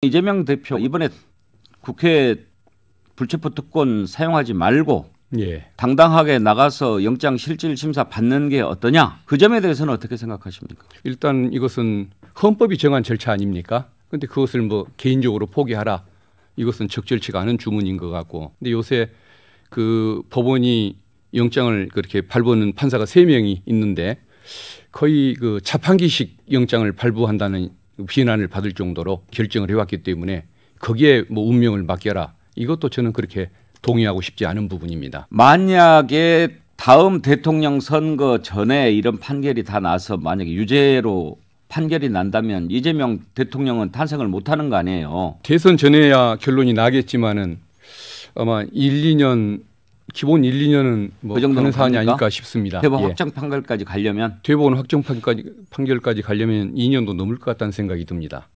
이재명 대표 이번에 국회 불체포 특권 사용하지 말고 예. 당당하게 나가서 영장 실질 심사 받는 게 어떠냐? 그 점에 대해서는 어떻게 생각하십니까? 일단 이것은 헌법이 정한 절차 아닙니까? 근데 그것을 뭐 개인적으로 포기하라. 이것은 적절치가 않은 주문인 것 같고. 근데 요새 그 법원이 영장을 그렇게 발부하는 판사가 세명이 있는데 거의 그 자판기식 영장을 발부한다는 비난을 받을 정도로 결정을 해왔기 때문에 거기에 뭐 운명을 맡겨라 이것도 저는 그렇게 동의하고 싶지 않은 부분입니다. 만약에 다음 대통령 선거 전에 이런 판결이 다 나서 만약에 유죄로 판결이 난다면 이재명 대통령은 탄생을 못하는 거 아니에요? 대선 전에야 결론이 나겠지만은 아마 1, 2년 기본 1, 2년은 뭐그 정도는 사안이 갑니까? 아닐까 싶습니다. 대법 예. 확정 판결까지 가려면 대법원 확정 판결까지 가려면 2년도 넘을 것 같다는 생각이 듭니다.